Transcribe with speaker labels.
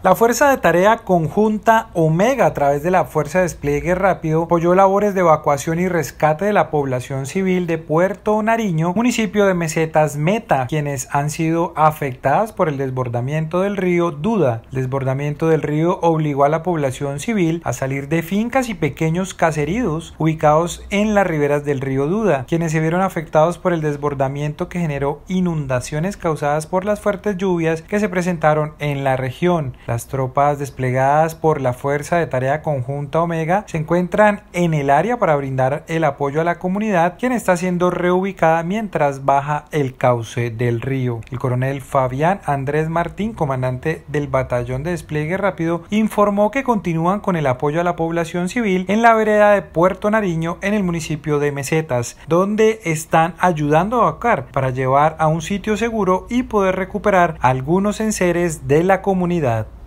Speaker 1: La fuerza de tarea conjunta Omega a través de la Fuerza de Despliegue Rápido apoyó labores de evacuación y rescate de la población civil de Puerto Nariño, municipio de Mesetas Meta, quienes han sido afectadas por el desbordamiento del río Duda. El desbordamiento del río obligó a la población civil a salir de fincas y pequeños caseríos ubicados en las riberas del río Duda, quienes se vieron afectados por el desbordamiento que generó inundaciones causadas por las fuertes lluvias que se presentaron en la región. Las tropas desplegadas por la Fuerza de Tarea Conjunta Omega se encuentran en el área para brindar el apoyo a la comunidad, quien está siendo reubicada mientras baja el cauce del río. El coronel Fabián Andrés Martín, comandante del Batallón de Despliegue Rápido, informó que continúan con el apoyo a la población civil en la vereda de Puerto Nariño en el municipio de Mesetas, donde están ayudando a Bacar para llevar a un sitio seguro y poder recuperar algunos enseres de la comunidad.